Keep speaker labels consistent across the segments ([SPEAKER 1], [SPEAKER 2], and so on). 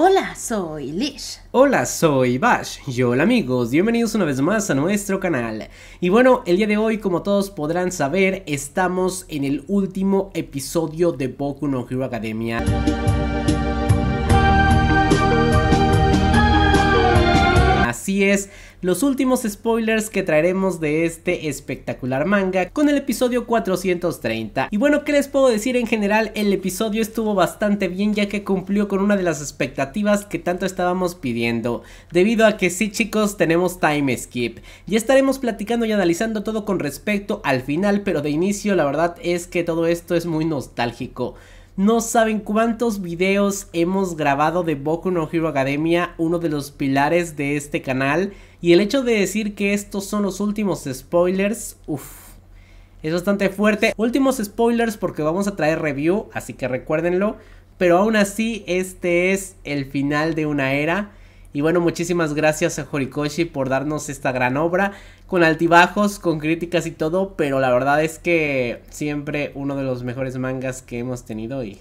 [SPEAKER 1] Hola, soy Lish. Hola, soy Bash. Y hola amigos, bienvenidos una vez más a nuestro canal. Y bueno, el día de hoy, como todos podrán saber, estamos en el último episodio de Boku no Hero Academia. Así es, los últimos spoilers que traeremos de este espectacular manga con el episodio 430. Y bueno, ¿qué les puedo decir en general? El episodio estuvo bastante bien ya que cumplió con una de las expectativas que tanto estábamos pidiendo. Debido a que sí chicos, tenemos time skip. Ya estaremos platicando y analizando todo con respecto al final, pero de inicio la verdad es que todo esto es muy nostálgico. No saben cuántos videos hemos grabado de Boku no Hero Academia, uno de los pilares de este canal. Y el hecho de decir que estos son los últimos spoilers, uff. Es bastante fuerte. Últimos spoilers porque vamos a traer review, así que recuérdenlo. Pero aún así, este es el final de una era. Y bueno, muchísimas gracias a Horikoshi por darnos esta gran obra, con altibajos, con críticas y todo, pero la verdad es que siempre uno de los mejores mangas que hemos tenido y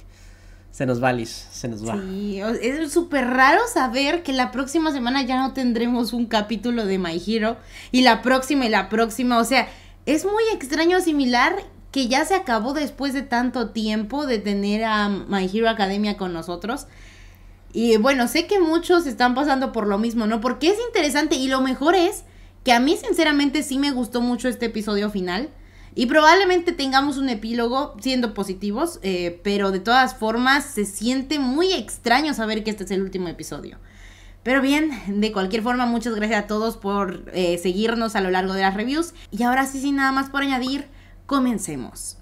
[SPEAKER 1] se nos va, Lish, se nos va. Sí,
[SPEAKER 2] es súper raro saber que la próxima semana ya no tendremos un capítulo de My Hero y la próxima y la próxima, o sea, es muy extraño similar que ya se acabó después de tanto tiempo de tener a My Hero Academia con nosotros. Y eh, bueno, sé que muchos están pasando por lo mismo, ¿no? Porque es interesante y lo mejor es que a mí sinceramente sí me gustó mucho este episodio final. Y probablemente tengamos un epílogo siendo positivos, eh, pero de todas formas se siente muy extraño saber que este es el último episodio. Pero bien, de cualquier forma, muchas gracias a todos por eh, seguirnos a lo largo de las reviews. Y ahora sí, sin nada más por añadir, comencemos.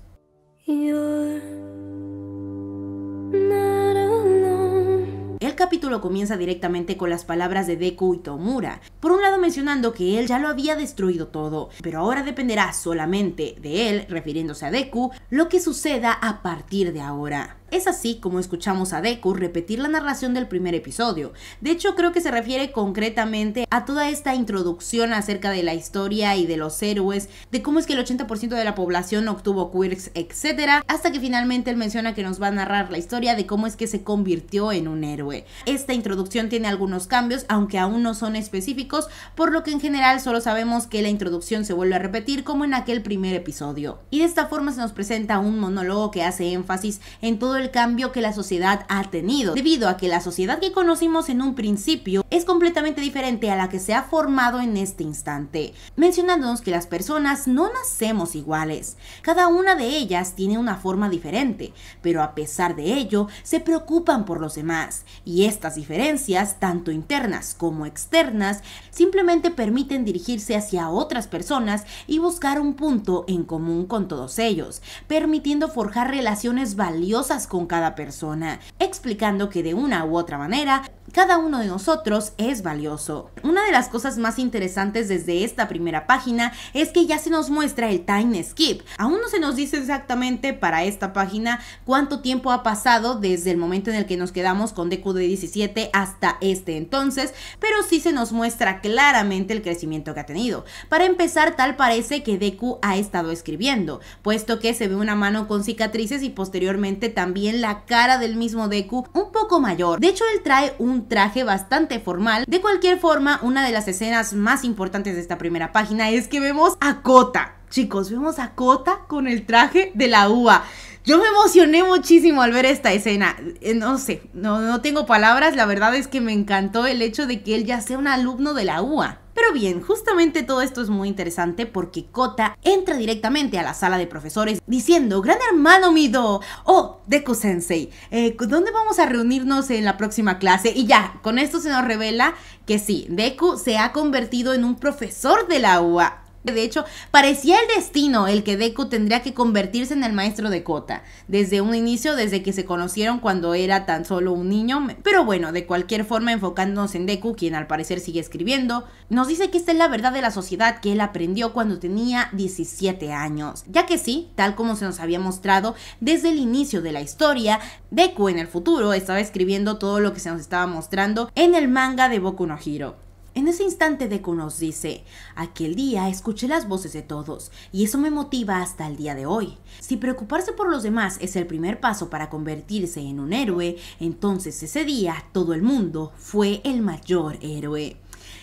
[SPEAKER 2] capítulo comienza directamente con las palabras de Deku y Tomura, por un lado mencionando que él ya lo había destruido todo, pero ahora dependerá solamente de él, refiriéndose a Deku, lo que suceda a partir de ahora. Es así como escuchamos a Deku repetir la narración del primer episodio. De hecho, creo que se refiere concretamente a toda esta introducción acerca de la historia y de los héroes, de cómo es que el 80% de la población obtuvo quirks, etc. Hasta que finalmente él menciona que nos va a narrar la historia de cómo es que se convirtió en un héroe. Esta introducción tiene algunos cambios, aunque aún no son específicos, por lo que en general solo sabemos que la introducción se vuelve a repetir como en aquel primer episodio. Y de esta forma se nos presenta un monólogo que hace énfasis en todo el cambio que la sociedad ha tenido, debido a que la sociedad que conocimos en un principio es completamente diferente a la que se ha formado en este instante, mencionándonos que las personas no nacemos iguales, cada una de ellas tiene una forma diferente, pero a pesar de ello se preocupan por los demás, y estas diferencias, tanto internas como externas, simplemente permiten dirigirse hacia otras personas y buscar un punto en común con todos ellos, permitiendo forjar relaciones valiosas con con cada persona, explicando que de una u otra manera, cada uno de nosotros es valioso. Una de las cosas más interesantes desde esta primera página es que ya se nos muestra el time skip. Aún no se nos dice exactamente para esta página cuánto tiempo ha pasado desde el momento en el que nos quedamos con Deku de 17 hasta este entonces, pero sí se nos muestra claramente el crecimiento que ha tenido. Para empezar, tal parece que Deku ha estado escribiendo, puesto que se ve una mano con cicatrices y posteriormente también la cara del mismo Deku un poco mayor. De hecho, él trae un traje bastante formal. De cualquier forma, una de las escenas más importantes de esta primera página es que vemos a Kota. Chicos, vemos a Kota con el traje de la uva. Yo me emocioné muchísimo al ver esta escena. Eh, no sé, no, no tengo palabras. La verdad es que me encantó el hecho de que él ya sea un alumno de la UA. Pero bien, justamente todo esto es muy interesante porque Kota entra directamente a la sala de profesores diciendo, gran hermano Mido, oh, Deku Sensei, eh, ¿dónde vamos a reunirnos en la próxima clase? Y ya, con esto se nos revela que sí, Deku se ha convertido en un profesor de la UA. De hecho, parecía el destino el que Deku tendría que convertirse en el maestro de Kota, desde un inicio, desde que se conocieron cuando era tan solo un niño. Pero bueno, de cualquier forma, enfocándonos en Deku, quien al parecer sigue escribiendo, nos dice que esta es la verdad de la sociedad que él aprendió cuando tenía 17 años. Ya que sí, tal como se nos había mostrado desde el inicio de la historia, Deku en el futuro estaba escribiendo todo lo que se nos estaba mostrando en el manga de Boku no Hiro. En ese instante Deku nos dice, aquel día escuché las voces de todos y eso me motiva hasta el día de hoy. Si preocuparse por los demás es el primer paso para convertirse en un héroe, entonces ese día todo el mundo fue el mayor héroe.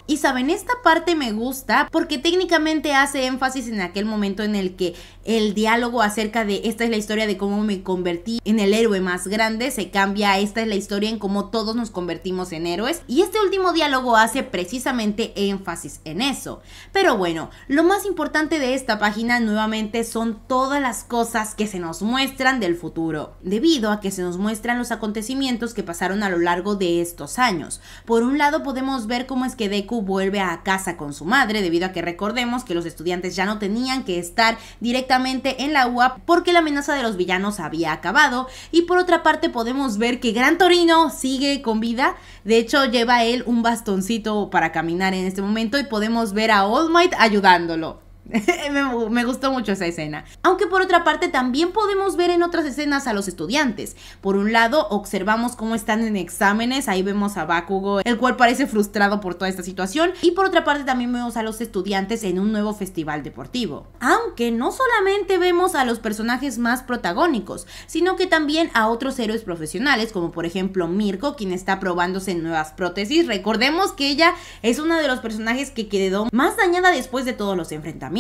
[SPEAKER 2] Y saben, esta parte me gusta porque técnicamente hace énfasis en aquel momento en el que el diálogo acerca de esta es la historia de cómo me convertí en el héroe más grande se cambia a esta es la historia en cómo todos nos convertimos en héroes. Y este último diálogo hace precisamente énfasis en eso. Pero bueno, lo más importante de esta página nuevamente son todas las cosas que se nos muestran del futuro, debido a que se nos muestran los acontecimientos que pasaron a lo largo de estos años. Por un lado podemos ver cómo es que de vuelve a casa con su madre, debido a que recordemos que los estudiantes ya no tenían que estar directamente en la UAP porque la amenaza de los villanos había acabado. Y por otra parte podemos ver que Gran Torino sigue con vida, de hecho lleva él un bastoncito para caminar en este momento y podemos ver a All Might ayudándolo. me, gustó mucho esa escena. Aunque por otra parte también podemos ver en otras escenas a los estudiantes. Por un lado, observamos cómo están en exámenes, ahí vemos a Bakugo, el cual parece frustrado por toda esta situación. Y por otra parte también vemos a los estudiantes en un nuevo festival deportivo. Aunque no solamente vemos a los personajes más protagónicos, sino que también a otros héroes profesionales, como por ejemplo Mirko, quien está probándose nuevas prótesis. Recordemos que ella es una de los personajes que quedó más dañada después de todos los enfrentamientos.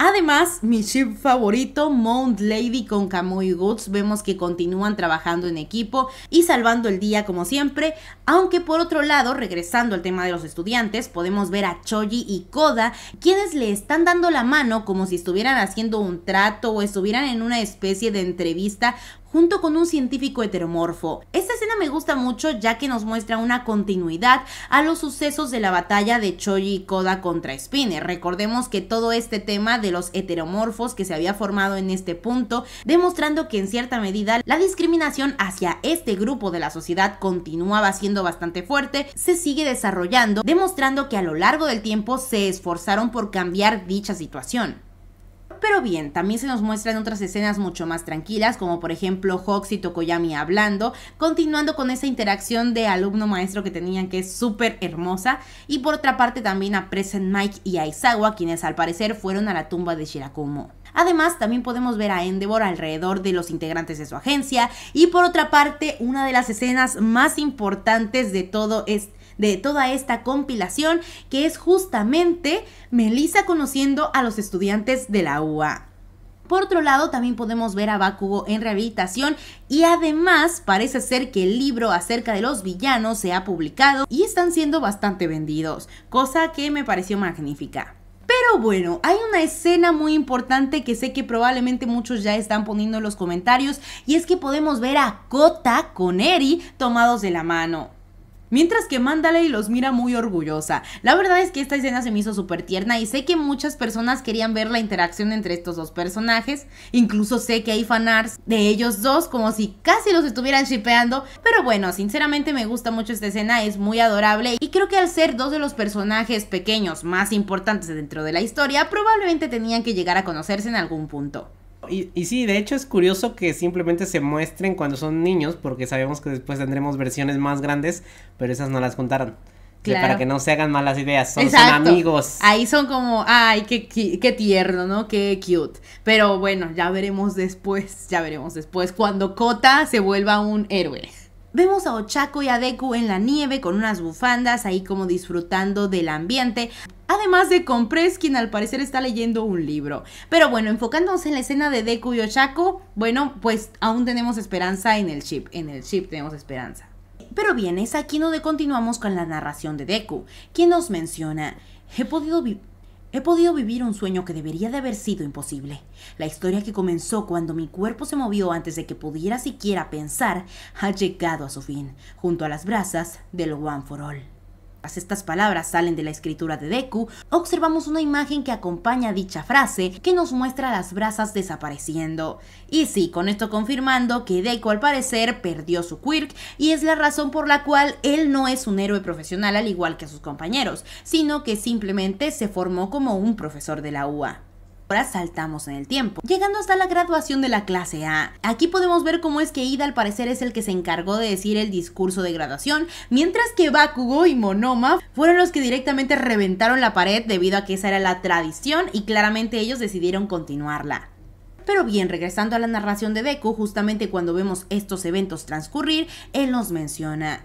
[SPEAKER 2] Además, mi ship favorito, Mount Lady con Kamui Goods, vemos que continúan trabajando en equipo y salvando el día como siempre, aunque por otro lado, regresando al tema de los estudiantes, podemos ver a Choji y Koda, quienes le están dando la mano como si estuvieran haciendo un trato o estuvieran en una especie de entrevista junto con un científico heteromorfo. Esta escena me gusta mucho ya que nos muestra una continuidad a los sucesos de la batalla de Choji y Koda contra Spinner. Recordemos que todo este tema de los heteromorfos que se había formado en este punto, demostrando que en cierta medida la discriminación hacia este grupo de la sociedad continuaba siendo bastante fuerte, se sigue desarrollando, demostrando que a lo largo del tiempo se esforzaron por cambiar dicha situación pero bien, también se nos muestran otras escenas mucho más tranquilas, como por ejemplo Hawks y Tokoyami hablando, continuando con esa interacción de alumno-maestro que tenían que es súper hermosa, y por otra parte también a Present Mike y Aizawa, quienes al parecer fueron a la tumba de Shirakumo. Además, también podemos ver a Endeavor alrededor de los integrantes de su agencia. Y por otra parte, una de las escenas más importantes de todo es este de toda esta compilación, que es justamente Melissa conociendo a los estudiantes de la UA. Por otro lado, también podemos ver a Bakugo en rehabilitación y además parece ser que el libro acerca de los villanos se ha publicado y están siendo bastante vendidos, cosa que me pareció magnífica. Pero bueno, hay una escena muy importante que sé que probablemente muchos ya están poniendo en los comentarios y es que podemos ver a Kota con Eri tomados de la mano. Mientras que Mandalay los mira muy orgullosa. La verdad es que esta escena se me hizo súper tierna y sé que muchas personas querían ver la interacción entre estos dos personajes. Incluso sé que hay fanarts de ellos dos como si casi los estuvieran shipeando. Pero bueno, sinceramente me gusta mucho esta escena, es muy adorable y creo que al ser dos de los personajes pequeños más importantes dentro de la historia, probablemente tenían que llegar a conocerse en algún punto.
[SPEAKER 1] Y, sí, de hecho es curioso que simplemente se muestren cuando son niños, porque sabemos que después tendremos versiones más grandes, pero esas no las contaron. Para que no se hagan malas ideas, son, amigos. Ahí
[SPEAKER 2] son como, ay, qué, qué, tierno, ¿no? Qué cute. Pero bueno, ya veremos después, ya veremos después, cuando Kota se vuelva un héroe. Vemos a Ochako y a Deku en la nieve con unas bufandas ahí como disfrutando del ambiente. Además de Compress, quien al parecer está leyendo un libro. Pero bueno, enfocándonos en la escena de Deku y Ochako, bueno, pues aún tenemos esperanza en el chip. En el chip tenemos esperanza. Pero bien, es aquí donde continuamos con la narración de Deku, quien nos menciona, he podido, He podido vivir un sueño que debería de haber sido imposible. La historia que comenzó cuando mi cuerpo se movió antes de que pudiera siquiera pensar ha llegado a su fin, junto a las brasas del One for All estas palabras salen de la escritura de Deku, observamos una imagen que acompaña dicha frase que nos muestra las brasas desapareciendo. Y sí, con esto confirmando que Deku al parecer perdió su quirk y es la razón por la cual él no es un héroe profesional al igual que sus compañeros, sino que simplemente se formó como un profesor de la UA. Ahora saltamos en el tiempo, llegando hasta la graduación de la clase A. Aquí podemos ver cómo es que Ida al parecer es el que se encargó de decir el discurso de graduación, mientras que Bakugo y Monoma fueron los que directamente reventaron la pared debido a que esa era la tradición y claramente ellos decidieron continuarla. Pero bien, regresando a la narración de Deku, justamente cuando vemos estos eventos transcurrir, él nos menciona,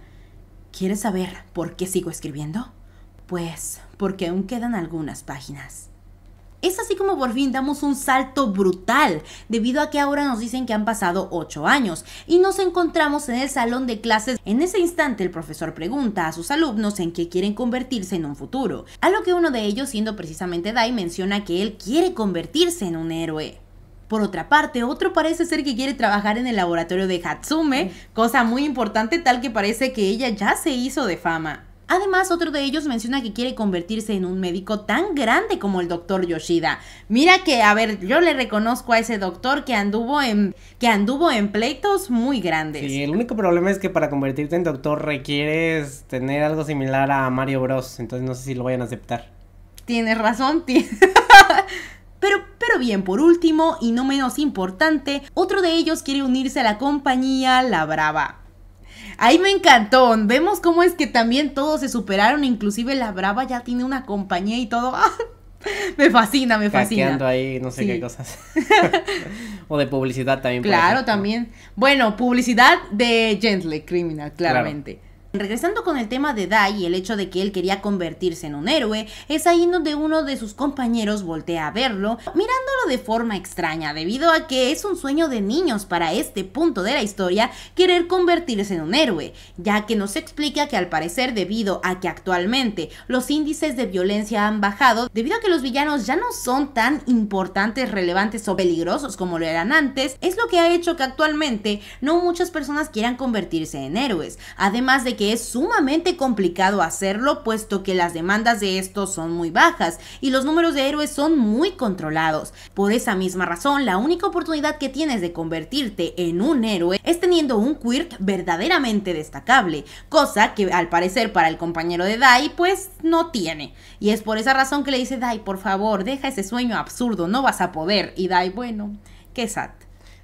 [SPEAKER 2] ¿quieres saber por qué sigo escribiendo? Pues porque aún quedan algunas páginas. Es así como por fin damos un salto brutal, debido a que ahora nos dicen que han pasado 8 años y nos encontramos en el salón de clases. En ese instante el profesor pregunta a sus alumnos en qué quieren convertirse en un futuro, a lo que uno de ellos, siendo precisamente Dai, menciona que él quiere convertirse en un héroe. Por otra parte, otro parece ser que quiere trabajar en el laboratorio de Hatsume, cosa muy importante tal que parece que ella ya se hizo de fama. Además, otro de ellos menciona que quiere convertirse en un médico tan grande como el doctor Yoshida. Mira que, a ver, yo le reconozco a ese doctor que anduvo en, que anduvo en pleitos muy grandes. Sí,
[SPEAKER 1] el único problema es que para convertirte en doctor requieres tener algo similar a Mario Bros. Entonces no sé si lo vayan a aceptar.
[SPEAKER 2] Tienes razón, tío. Pero, pero, bien, por último y no menos importante, otro de ellos quiere unirse a la compañía La Brava. Ahí me encantó. Vemos cómo es que también todos se superaron. Inclusive la Brava ya tiene una compañía y todo. Me fascina, me fascina.
[SPEAKER 1] ahí, no sé qué cosas. o de publicidad también. Claro,
[SPEAKER 2] también. Bueno, publicidad de Gentle Criminal, claramente. Regresando con el tema de Dai y el hecho de que él quería convertirse en un héroe, es ahí donde uno de sus compañeros voltea a verlo, mirándolo de forma extraña, debido a que es un sueño de niños para este punto de la historia querer convertirse en un héroe, ya que nos explica que al parecer debido a que actualmente los índices de violencia han bajado, debido a que los villanos ya no son tan importantes, relevantes o peligrosos como lo eran antes, es lo que ha hecho que actualmente no muchas personas quieran convertirse en héroes, además de que es sumamente complicado hacerlo, puesto que las demandas de estos son muy bajas y los números de héroes son muy controlados. Por esa misma razón, la única oportunidad que tienes de convertirte en un héroe es teniendo un quirk verdaderamente destacable, cosa que al parecer para el compañero de Dai pues no tiene. Y es por esa razón que le dice Dai, por favor, deja ese sueño absurdo, no vas a poder. Y Dai, bueno, qué sad.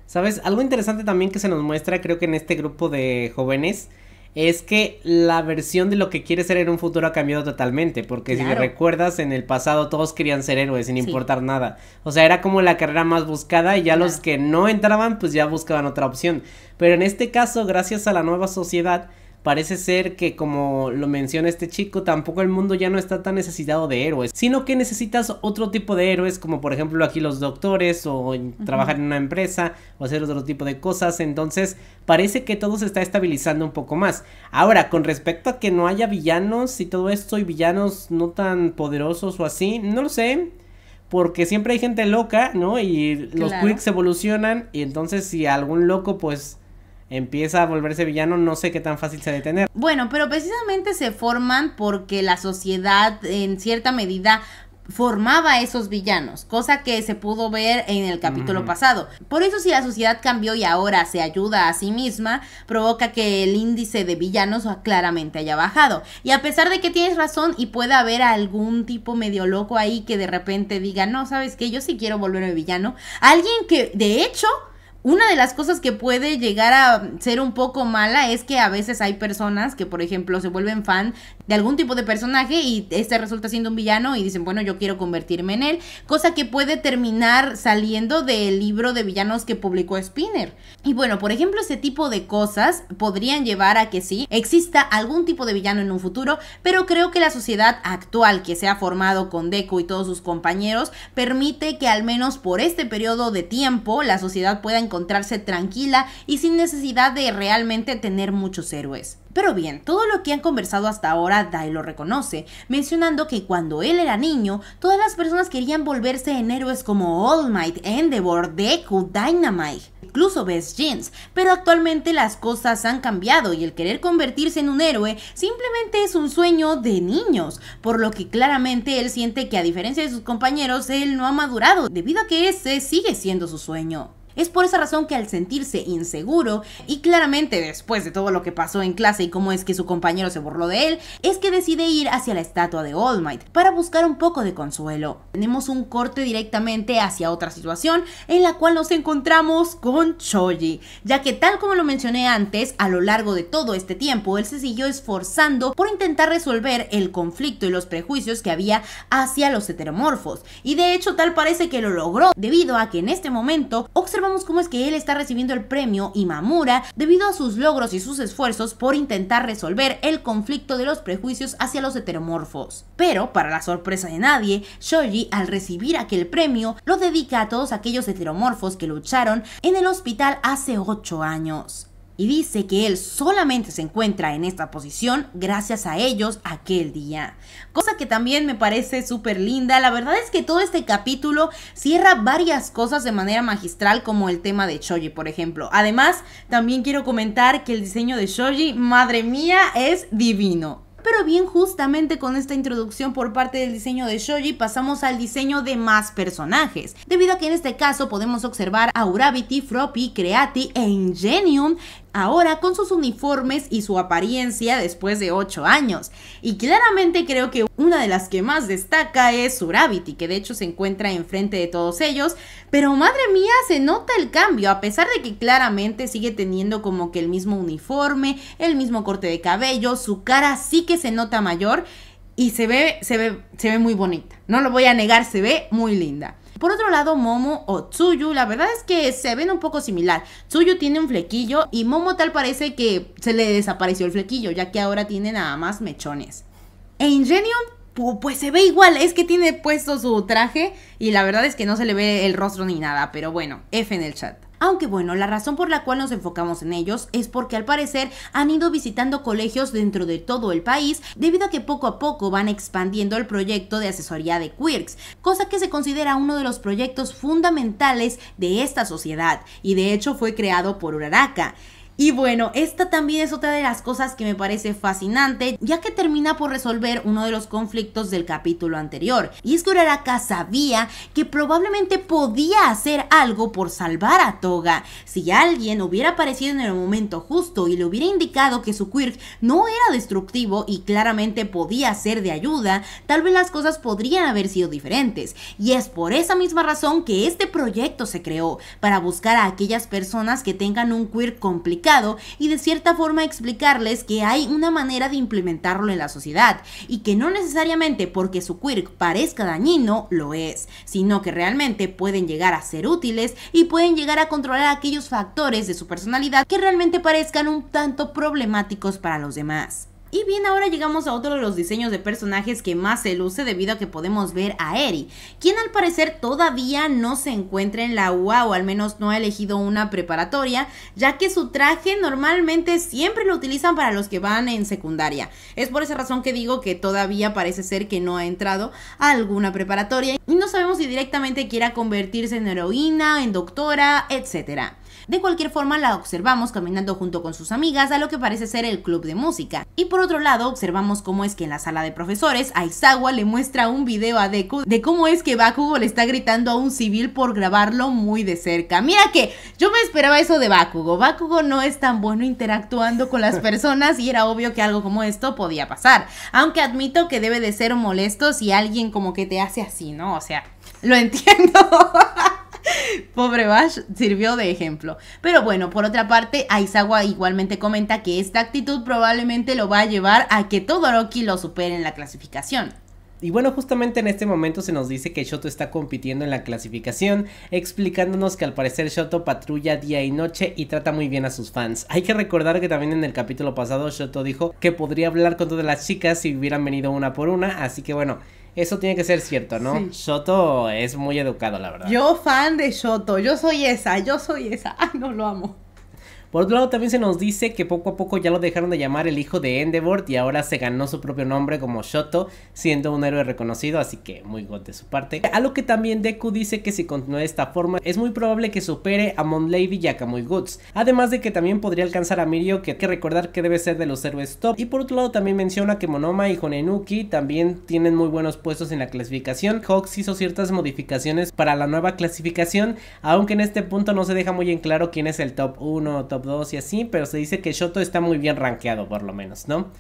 [SPEAKER 1] ¿Sabes? Algo interesante también que se nos muestra creo que en este grupo de jóvenes es que la versión de lo que quiere ser en un futuro ha cambiado totalmente, porque si si recuerdas, en el pasado todos querían ser héroes sin importar nada. O sea, era como la carrera más buscada y ya los que no entraban, pues ya buscaban otra opción. Pero en este caso, gracias a la nueva sociedad, Parece ser que, como lo menciona este chico, tampoco el mundo ya no está tan necesitado de héroes, sino que necesitas otro tipo de héroes, como por ejemplo aquí los doctores, o trabajar en una empresa, o hacer otro tipo de cosas. Entonces, parece que todo se está estabilizando un poco más. Ahora, con respecto a que no haya villanos y todo esto, y villanos no tan poderosos o así, no lo sé porque siempre hay gente loca, ¿no? Y los Quicks evolucionan y entonces si algún loco pues empieza a volverse villano, no sé qué tan fácil se detener. Bueno,
[SPEAKER 2] pero precisamente se forman porque la sociedad en cierta medida formaba esos villanos, cosa que se pudo ver en el capítulo pasado. Por eso si la sociedad cambió y ahora se ayuda a sí misma, provoca que el índice de villanos claramente haya bajado. Y a pesar de que tienes razón y pueda haber algún tipo medio loco ahí que de repente diga, no, sabes que yo sí quiero volverme villano, alguien que de hecho una de las cosas que puede llegar a ser un poco mala es que a veces hay personas que, por ejemplo, se vuelven fan de algún tipo de personaje y este resulta siendo un villano y dicen, bueno, yo quiero convertirme en él, cosa que puede terminar saliendo del libro de villanos que publicó Spinner. Y bueno, por ejemplo, ese tipo de cosas podrían llevar a que sí, exista algún tipo de villano en un futuro, pero creo que la sociedad actual que se ha formado con Deco y todos sus compañeros permite que al menos por este periodo de tiempo la sociedad pueda encontrarse tranquila y sin necesidad de realmente tener muchos héroes. Pero bien, todo lo que han conversado hasta ahora, Dai lo reconoce, mencionando que cuando él era niño, todas las personas querían volverse en héroes como All Might, Endeavor, Deku, Dynamite incluso Best Jeans, pero actualmente las cosas han cambiado y el querer convertirse en un héroe simplemente es un sueño de niños, por lo que claramente él siente que a diferencia de sus compañeros, él no ha madurado debido a que ese sigue siendo su sueño. Es por esa razón que al sentirse inseguro, y claramente después de todo lo que pasó en clase y cómo es que su compañero se burló de él, es que decide ir hacia la estatua de All Might para buscar un poco de consuelo. Tenemos un corte directamente hacia otra situación en la cual nos encontramos con Choji, ya que tal como lo mencioné antes, a lo largo de todo este tiempo él se siguió esforzando por intentar resolver el conflicto y los prejuicios que había hacia los heteromorfos, y de hecho tal parece que lo logró debido a que en este momento observamos cómo es que él está recibiendo el premio Imamura debido a sus logros y sus esfuerzos por intentar resolver el conflicto de los prejuicios hacia los heteromorfos. Pero, para la sorpresa de nadie, Shoji, al recibir aquel premio, lo dedica a todos aquellos heteromorfos que lucharon en el hospital hace 8 años y dice que él solamente se encuentra en esta posición gracias a ellos aquel día. Cosa que también me parece súper linda. La verdad es que todo este capítulo cierra varias cosas de manera magistral como el tema de Shoji, por ejemplo. Además, también quiero comentar que el diseño de Shoji, madre mía, es divino. Pero bien justamente con esta introducción por parte del diseño de Shoji pasamos al diseño de más personajes, debido a que en este caso podemos observar a Uravity, Froppy, Creati e Ingenium ahora con sus uniformes y su apariencia después de 8 años. Y claramente creo que una de las que más destaca es Suravity, que de hecho se encuentra enfrente de todos ellos. Pero madre mía, se nota el cambio, a pesar de que claramente sigue teniendo como que el mismo uniforme, el mismo corte de cabello, su cara sí que se nota mayor y se se ve muy bonita. No lo voy a negar, se ve muy linda. Por otro lado, Momo o Tsuyu, la verdad es que se ven un poco similar. Tsuyu tiene un flequillo y Momo tal parece que se le desapareció el flequillo, ya que ahora tiene nada más mechones. E Ingenium pues se ve igual, es que tiene puesto su traje y la verdad es que no se le ve el rostro ni nada, pero bueno, F en el chat. Aunque bueno, la razón por la cual nos enfocamos en ellos es porque al parecer han ido visitando colegios dentro de todo el país debido a que poco a poco van expandiendo el proyecto de asesoría de Quirks, cosa que se considera uno de los proyectos fundamentales de esta sociedad y de hecho fue creado por Uraraka. Y bueno, esta también es otra de las cosas que me parece fascinante, ya que termina por resolver uno de los conflictos del capítulo anterior. Y es que Uraraka sabía que probablemente podía hacer algo por salvar a Toga. Si alguien hubiera aparecido en el momento justo y le hubiera indicado que su quirk no era destructivo y claramente podía ser de ayuda, tal vez las cosas podrían haber sido diferentes. Y es por esa misma razón que este proyecto se creó, para buscar a aquellas personas que tengan un quirk complicado y de cierta forma explicarles que hay una manera de implementarlo en la sociedad y que no necesariamente porque su quirk parezca dañino lo es, sino que realmente pueden llegar a ser útiles y pueden llegar a controlar aquellos factores de su personalidad que realmente parezcan un tanto problemáticos para los demás. Y bien, ahora llegamos a otro de los diseños de personajes que más se luce debido a que podemos ver a Eri, quien al parecer todavía no se encuentra en la UA o al menos no ha elegido una preparatoria, ya que su traje normalmente siempre lo utilizan para los que van en secundaria. Es por esa razón que digo que todavía parece ser que no ha entrado a alguna preparatoria y no sabemos si directamente quiera convertirse en heroína, en doctora, etcétera. De cualquier forma, la observamos caminando junto con sus amigas a lo que parece ser el club de música. Y por otro lado, observamos cómo es que en la sala de profesores, Aizawa le muestra un video a Deku de cómo es que Bakugo le está gritando a un civil por grabarlo muy de cerca. Mira que yo me esperaba eso de Bakugo. Bakugo no es tan bueno interactuando con las personas y era obvio que algo como esto podía pasar. Aunque admito que debe de ser molesto si alguien como que te hace así, ¿no? O sea, lo entiendo. Pobre Bash sirvió de ejemplo. Pero bueno, por otra parte, Aizawa igualmente comenta que esta actitud probablemente lo va a llevar a que todo Todoroki lo supere en la clasificación.
[SPEAKER 1] Y bueno, justamente en este momento se nos dice que Shoto está compitiendo en la clasificación, explicándonos que al parecer Shoto patrulla día y noche y trata muy bien a sus fans. Hay que recordar que también en el capítulo pasado Shoto dijo que podría hablar con todas las chicas si hubieran venido una por una, así que bueno, eso tiene que ser cierto, ¿no? Shoto es muy educado, la verdad.
[SPEAKER 2] Yo fan de Shoto, yo soy esa, yo soy esa. Ay, no lo amo.
[SPEAKER 1] Por otro lado, también se nos dice que poco a poco ya lo dejaron de llamar el hijo de Endeavor y ahora se ganó su propio nombre como Shoto, siendo un héroe reconocido, así que muy good de su parte. A lo que también Deku dice que si continúa de esta forma, es muy probable que supere a Mon Lady y a Kamui Goods, además de que también podría alcanzar a Mirio, que hay que recordar que debe ser de los héroes top. Y por otro lado, también menciona que Monoma y Honenuki también tienen muy buenos puestos en la clasificación. Hawks hizo ciertas modificaciones para la nueva clasificación, aunque en este punto no se deja muy en claro quién es el top 1 o top y así, pero se dice que Shoto está muy bien rankeado por lo menos, ¿no?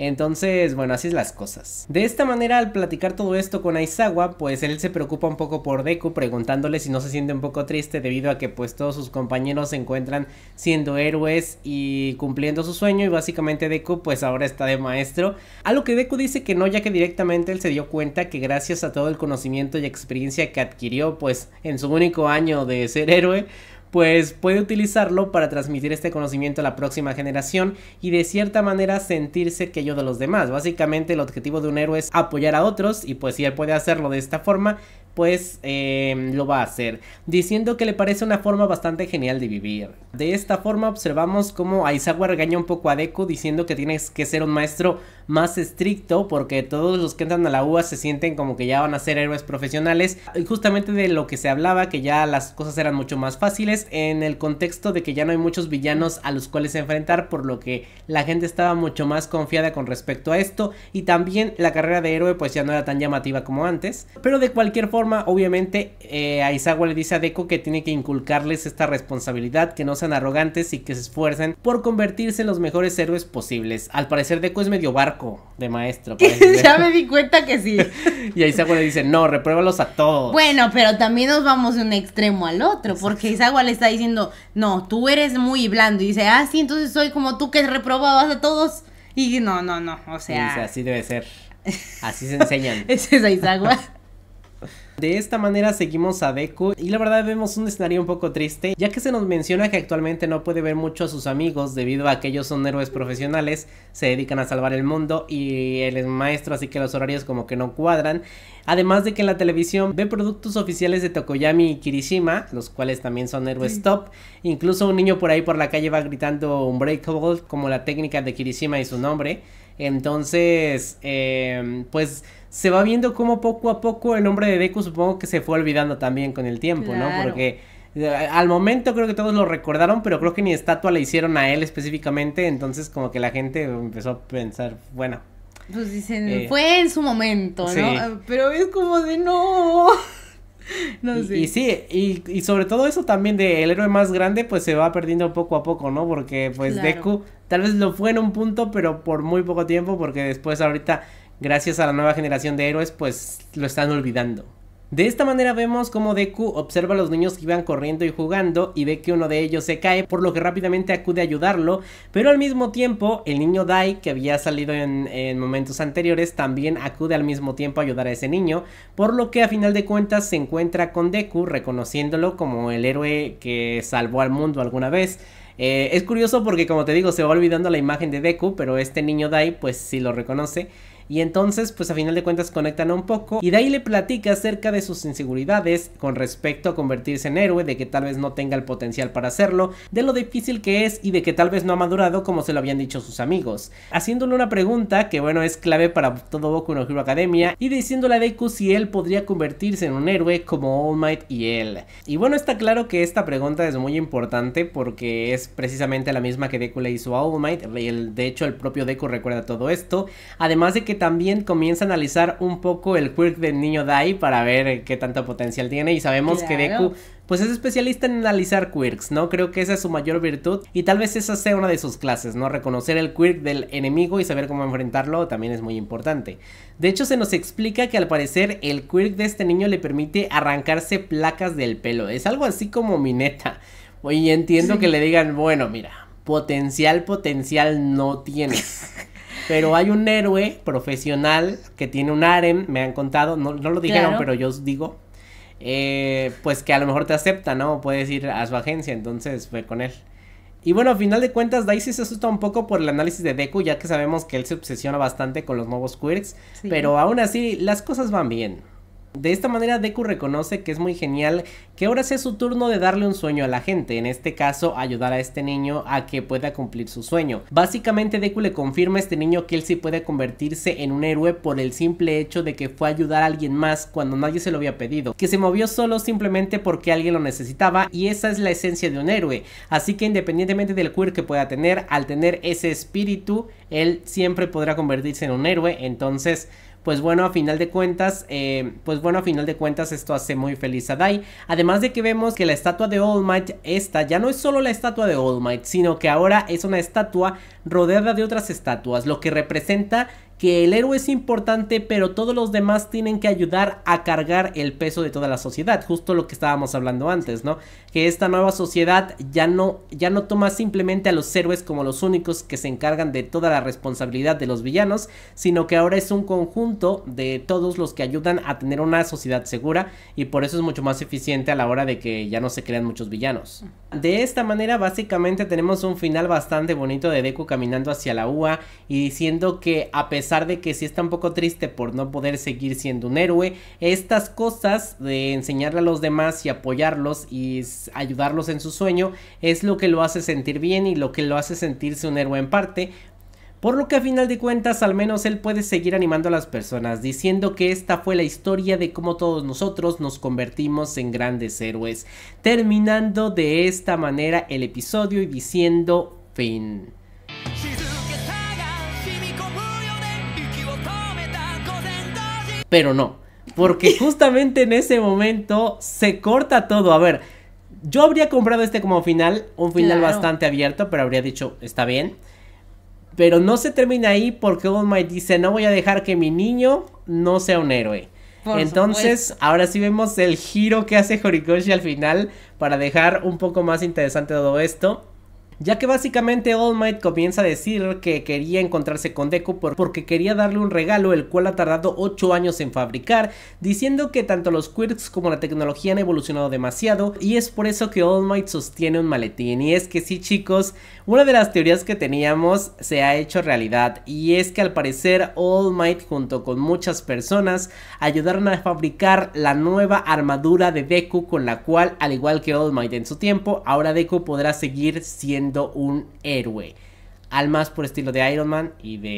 [SPEAKER 1] Entonces, bueno, así es las cosas. De esta manera, al platicar todo esto con Aizawa, pues él se preocupa un poco por Deku, preguntándole si no se siente un poco triste debido a que pues todos sus compañeros se encuentran siendo héroes y cumpliendo su sueño y básicamente Deku pues ahora está de maestro. A lo que Deku dice que no, ya que directamente él se dio cuenta que gracias a todo el conocimiento y experiencia que adquirió pues en su único año de ser héroe, pues puede utilizarlo para transmitir este conocimiento a la próxima generación y de cierta manera sentirse que yo de los demás. Básicamente el objetivo de un héroe es apoyar a otros y pues si él puede hacerlo de esta forma, pues em, lo va a hacer, diciendo que le parece una forma bastante genial de vivir. De esta forma observamos cómo Aizawa regaña un poco a Deku diciendo que tienes que ser un maestro más estricto porque todos los que entran a la UA se sienten como que ya van a ser héroes profesionales. Y justamente de lo que se hablaba, que ya las cosas eran mucho más fáciles en el contexto de que ya no hay muchos villanos a los cuales enfrentar, por lo que la gente estaba mucho más confiada con respecto a esto y también la carrera de héroe pues ya no era tan llamativa como antes. Pero de cualquier forma obviamente, eh, Aizawa le dice a Deco que tiene que inculcarles esta responsabilidad, que no sean arrogantes y que se esfuercen por convertirse en los mejores héroes posibles. Al parecer, Deco es medio barco de maestro. ya me
[SPEAKER 2] di cuenta que sí.
[SPEAKER 1] y Aizawa le dice, no, repruébalos a todos.
[SPEAKER 2] Bueno, pero también nos vamos de un extremo al otro, porque Aizawa le está diciendo, no, tú eres muy blando. Y dice, ah, sí, entonces soy como tú que reprobabas a todos. Y no, no,
[SPEAKER 1] no, o sea... así debe ser. Así se enseñan.
[SPEAKER 2] Ese es Aizagua.
[SPEAKER 1] De esta manera seguimos a Deku y la verdad vemos un escenario un poco triste, ya que se nos menciona que actualmente no puede ver mucho a sus amigos debido a que ellos son héroes profesionales, se dedican a salvar el mundo y él es maestro, así que los horarios como que no cuadran. Además de que en la televisión ve productos oficiales de Tokoyami y Kirishima, los cuales también son héroes top. Incluso un niño por ahí por la calle va gritando un Unbreakable como la técnica de Kirishima y su nombre. Entonces, eh, pues se va viendo como poco a poco el nombre de Deku supongo que se fue olvidando también con el tiempo, ¿no? Porque eh, al momento creo que todos lo recordaron, pero creo que ni estatua le hicieron a él específicamente, entonces como que la gente empezó a pensar, bueno.
[SPEAKER 2] Pues dicen, eh, fue en su momento, ¿no? Ah, pero es como de no. No sé. y,
[SPEAKER 1] sí, y, sobre todo eso también de el héroe más grande, pues se va perdiendo poco a poco, ¿no? Porque pues Deku tal vez lo fue en un punto, pero por muy poco tiempo, porque después ahorita gracias a la nueva generación de héroes, pues lo están olvidando. De esta manera vemos como Deku observa a los niños que iban corriendo y jugando y ve que uno de ellos se cae, por lo que rápidamente acude a ayudarlo, pero al mismo tiempo el niño Dai, que había salido en, momentos anteriores, también acude al mismo tiempo a ayudar a ese niño, por lo que a final de cuentas se encuentra con Deku reconociéndolo como el héroe que salvó al mundo alguna vez. Eh, es curioso porque como te digo se va olvidando la imagen de Deku, pero este niño Dai pues sí lo reconoce y entonces pues a final de cuentas conectan un poco y de ahí le platica acerca de sus inseguridades con respecto a convertirse en héroe, de que tal vez no tenga el potencial para hacerlo, de lo difícil que es y de que tal vez no ha madurado como se lo habían dicho sus amigos, haciéndole una pregunta que bueno es clave para todo Boku no Hero Academia y diciéndole a Deku si él podría convertirse en un héroe como All Might y él. Y bueno está claro que esta pregunta es muy importante porque es precisamente la misma que Deku le hizo a All Might, el, de hecho el propio Deku recuerda todo esto, además de que también comienza a analizar un poco el quirk del niño Dai para ver eh, qué tanto potencial tiene y sabemos que Deku pues es especialista en analizar quirks, ¿no? Creo que esa es su mayor virtud y tal vez esa sea una de sus clases, ¿no? Reconocer el quirk del enemigo y saber cómo enfrentarlo también es muy importante. De hecho, se nos explica que al parecer el quirk de este niño le permite arrancarse placas del pelo. Es algo así como mineta. Oye, entiendo que le digan, bueno, mira, potencial, potencial no tienes. Pero hay un héroe profesional que tiene un harem, me han contado, no, no lo dijeron, pero yo os digo. Eh, pues que a lo mejor te acepta, ¿no? Puedes ir a su agencia, entonces fue con él. Y bueno, a final de cuentas, Daisy se asusta un poco por el análisis de Deku, ya que sabemos que él se obsesiona bastante con los nuevos quirks, pero aún así las cosas van bien. De esta manera Deku reconoce que es muy genial que ahora sea su turno de darle un sueño a la gente, en este caso ayudar a este niño a que pueda cumplir su sueño. Básicamente Deku le confirma a este niño que él sí puede convertirse en un héroe por el simple hecho de que fue a ayudar a alguien más cuando nadie se lo había pedido, que se movió solo simplemente porque alguien lo necesitaba y esa es la esencia de un héroe, así que independientemente del queer que pueda tener, al tener ese espíritu, él siempre podrá convertirse en un héroe, entonces pues bueno, a final de cuentas, eh, pues bueno, a final de cuentas esto hace muy feliz a Dai. Además de que vemos que la estatua de All Might, esta ya no es solo la estatua de All Might, sino que ahora es una estatua rodeada de otras estatuas, lo que representa que el héroe es importante, pero todos los demás tienen que ayudar a cargar el peso de toda la sociedad, justo lo que estábamos hablando antes, ¿no? Que esta nueva sociedad ya no, ya no toma simplemente a los héroes como los únicos que se encargan de toda la responsabilidad de los villanos, sino que ahora es un conjunto de todos los que ayudan a tener una sociedad segura y por eso es mucho más eficiente a la hora de que ya no se crean muchos villanos. De esta manera básicamente tenemos un final bastante bonito de Deku caminando hacia la UA y diciendo que a pesar pesar de que si está un poco triste por no poder seguir siendo un héroe, estas cosas de enseñarle a los demás y apoyarlos y ayudarlos en su sueño es lo que lo hace sentir bien y lo que lo hace sentirse un héroe en parte, por lo que a final de cuentas al menos él puede seguir animando a las personas, diciendo que esta fue la historia de cómo todos nosotros nos convertimos en grandes héroes, terminando de esta manera el episodio y diciendo fin. Pero no, porque justamente en ese momento se corta todo. A ver, yo habría comprado este como final, un final bastante abierto, pero habría dicho, está bien. Pero no se termina ahí porque All Might dice, no voy a dejar que mi niño no sea un héroe. Entonces, ahora sí vemos el giro que hace Horikoshi al final para dejar un poco más interesante todo esto ya que básicamente All Might comienza a decir que quería encontrarse con Deku porque quería darle un regalo el cual ha tardado 8 años en fabricar, diciendo que tanto los quirks como la tecnología han evolucionado demasiado y es por eso que All Might sostiene un maletín. Y es que sí chicos, una de las teorías que teníamos se ha hecho realidad y es que al parecer All Might junto con muchas personas ayudaron a fabricar la nueva armadura de Deku con la cual al igual que All Might en su tiempo, ahora Deku podrá seguir siendo un héroe. Al más por estilo de Iron Man y de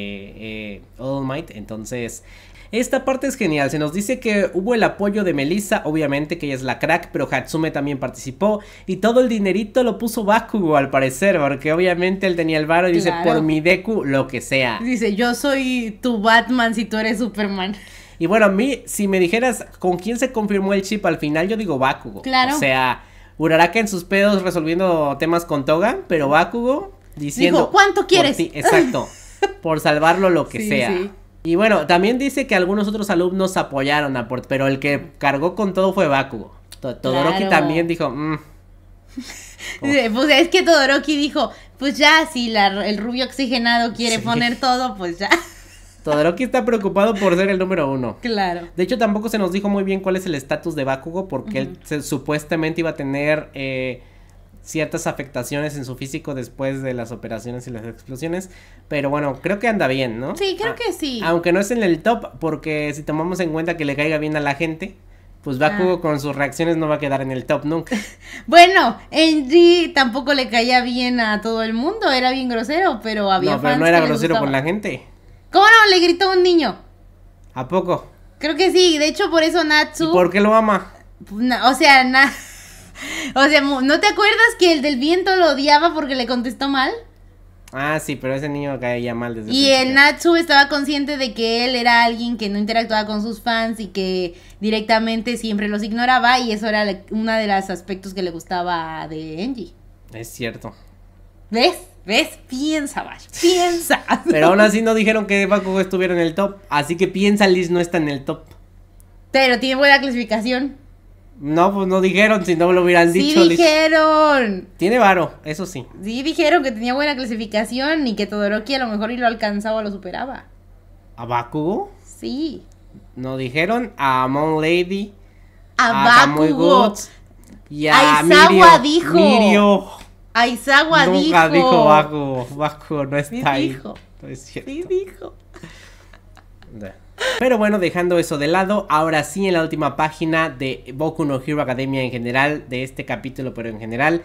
[SPEAKER 1] eh, All Might. Entonces, esta parte es genial, se nos dice que hubo el apoyo de Melissa, obviamente que ella es la crack, pero Hatsume también participó y todo el dinerito lo puso Bakugo al parecer, porque obviamente él tenía el varo y dice, por mi Deku, lo que sea.
[SPEAKER 2] Dice, yo soy tu Batman si tú eres Superman.
[SPEAKER 1] Y bueno, a mí, si me dijeras con quién se confirmó el chip al final, yo digo Bakugo. Claro. O sea, Uraraka en sus pedos resolviendo temas con Toga, pero Bakugo diciendo... Dijo, ¿cuánto quieres? exacto, por salvarlo lo que sea. Y bueno, también dice que algunos otros alumnos apoyaron a pero el que cargó con todo fue Bakugo. Todoroki también dijo... Mm".
[SPEAKER 2] Oh. Pues es que Todoroki dijo, pues ya, si la, el rubio oxigenado quiere poner todo, pues ya
[SPEAKER 1] que está preocupado por ser el número uno. Claro. De hecho, tampoco se nos dijo muy bien cuál es el estatus de Bakugo, porque él supuestamente iba a tener eh, ciertas afectaciones en su físico después de las operaciones y las explosiones. Pero bueno, creo que anda bien, ¿no? Sí,
[SPEAKER 2] creo ah, que sí. Aunque
[SPEAKER 1] no es en el top, porque si tomamos en cuenta que le caiga bien a la gente, pues Bakugo ah. con sus reacciones no va a quedar en el top nunca.
[SPEAKER 2] bueno, Enji tampoco le caía bien a todo el mundo, era bien grosero, pero había No, pero no era grosero con la gente. ¿Cómo no? Le gritó un niño. ¿A poco? Creo que sí, de hecho por eso Natsu... ¿Y ¿Por qué lo ama? Pues, o sea, o sea, ¿no te acuerdas que el del viento lo odiaba porque le contestó mal?
[SPEAKER 1] Ah, sí, pero ese niño caía mal desde Y el,
[SPEAKER 2] Natsu estaba consciente de que él era alguien que no interactuaba con sus fans y que directamente siempre los ignoraba y eso era uno de los aspectos que le gustaba de Enji.
[SPEAKER 1] Es cierto.
[SPEAKER 2] ¿Ves? ¿Ves? Piensa, vaya, piensa. Pero aún así
[SPEAKER 1] no dijeron que Bakugo estuviera en el top. Así que piensa, Liz no está en el top.
[SPEAKER 2] Pero tiene buena clasificación.
[SPEAKER 1] No, pues no dijeron, si no me lo hubieran dicho. Sí
[SPEAKER 2] dijeron.
[SPEAKER 1] Tiene varo, eso sí.
[SPEAKER 2] Sí dijeron que tenía buena clasificación y que Todoroki a lo mejor y lo alcanzaba o lo superaba.
[SPEAKER 1] ¿A Bakugo? Sí. No dijeron a Mon Lady,
[SPEAKER 2] a, Bakugo.
[SPEAKER 1] y a, a dijo.
[SPEAKER 2] Aizawa dijo. Nunca dijo
[SPEAKER 1] bajo, Bajo, no está sí Dijo. es Sí dijo. Pero bueno, dejando eso de lado, ahora sí en la última página de Boku no Hero Academia en general, de este capítulo, pero en general,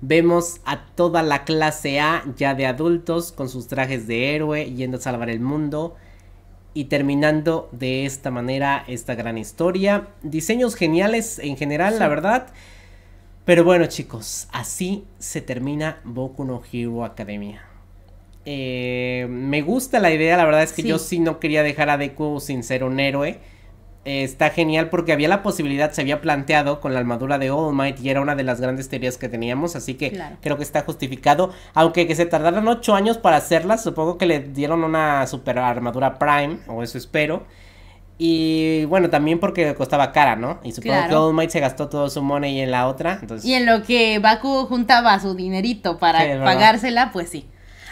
[SPEAKER 1] vemos a toda la clase A ya de adultos con sus trajes de héroe yendo a salvar el mundo y terminando de esta manera esta gran historia. Diseños geniales en general, la verdad. Pero bueno, chicos, así se termina Boku no Hero Academia. Eh, me gusta la idea, la verdad es que yo sí no quería dejar a Deku sin ser un héroe. Eh, está genial porque había la posibilidad, se había planteado con la armadura de All Might y era una de las grandes teorías que teníamos, así que creo que está justificado. Aunque que se tardaran ocho años para hacerla, supongo que le dieron una super armadura Prime, o eso espero. Y bueno, también porque costaba cara, ¿no? Y supongo que All Might se gastó todo su money en la otra. Y en
[SPEAKER 2] lo que Baku juntaba su dinerito para pagársela, pues sí.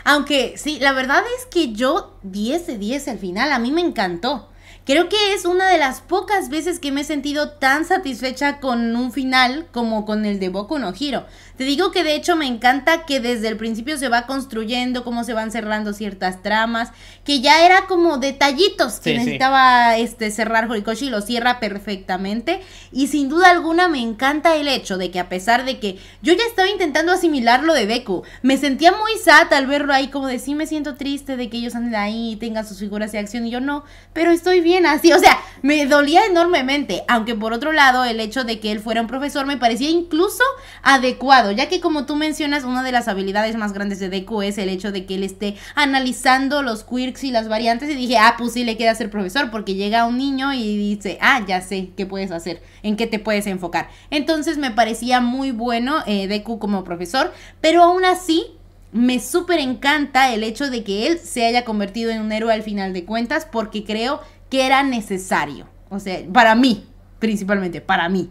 [SPEAKER 2] Aunque sí, la verdad es que yo 10 de 10 al final, a mí me encantó. Creo que es una de las pocas veces que me he sentido tan satisfecha con un final como con el de Boku no Hiro. Te digo que de hecho me encanta que desde el principio se va construyendo, cómo se van cerrando ciertas tramas, que ya era como detallitos que necesitaba este, cerrar Horikoshi, lo cierra perfectamente. Y sin duda alguna me encanta el hecho de que a pesar de que yo ya estaba intentando asimilar lo de Deku, me sentía muy sad al verlo ahí, como de sí me siento triste de que ellos anden ahí y tengan sus figuras de acción y yo no, pero estoy bien así, o sea, me dolía enormemente, aunque por otro lado el hecho de que él fuera un profesor me parecía incluso adecuado ya que como tú mencionas, una de las habilidades más grandes de Deku es el hecho de que él esté analizando los quirks y las variantes y dije, ah, pues sí le queda ser profesor porque llega un niño y dice, ah, ya sé qué puedes hacer, en qué te puedes enfocar. Entonces me parecía muy bueno eh, Deku como profesor, pero aún así me súper encanta el hecho de que él se haya convertido en un héroe al final de cuentas porque creo que era necesario. O sea, para mí, principalmente, para
[SPEAKER 1] mí.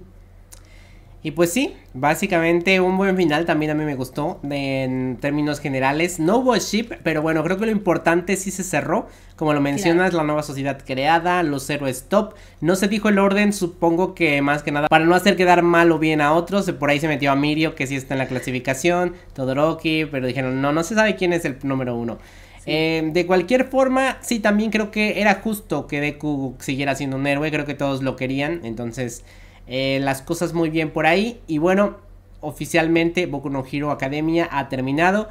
[SPEAKER 1] Y pues sí, básicamente un buen final también a mí me gustó en términos generales. No hubo ship, pero bueno, creo que lo importante sí se cerró. Como lo mencionas, la nueva sociedad creada, los héroes top. No se dijo el orden, supongo que más que nada para no hacer quedar mal o bien a otros. Por ahí se metió a Mirio, que sí está en la clasificación, Todoroki, pero dijeron, no, no se sabe quién es el número uno. Eh, de cualquier forma, sí, también creo que era justo que Deku siguiera siendo un héroe, creo que todos lo querían, entonces eh, las cosas muy bien por ahí. Y bueno, oficialmente Boku no Academia ha terminado.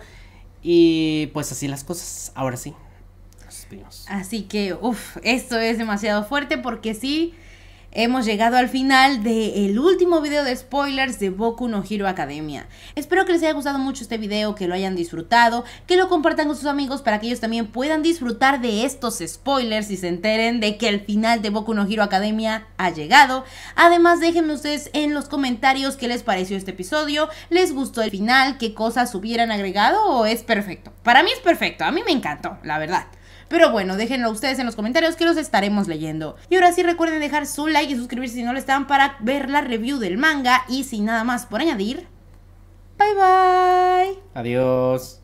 [SPEAKER 1] Y pues así las cosas, ahora sí.
[SPEAKER 2] Así que, uff, esto es demasiado fuerte porque sí hemos llegado al final del último video de spoilers de Boku no Hero Academia. Espero que les haya gustado mucho este video, que lo hayan disfrutado, que lo compartan con sus amigos para que ellos también puedan disfrutar de estos spoilers y se enteren de que el final de Boku no Hero Academia ha llegado. Además, déjenme ustedes en los comentarios qué les pareció este episodio, les gustó el final, qué cosas hubieran agregado o es perfecto. Para mí es perfecto, a mí me encantó, la verdad. Pero bueno, déjenlo ustedes en los comentarios que los estaremos leyendo. Y ahora sí recuerden dejar su like y suscribirse si no lo están para ver la review del manga. Y sin nada más por añadir, bye bye.
[SPEAKER 1] Adiós.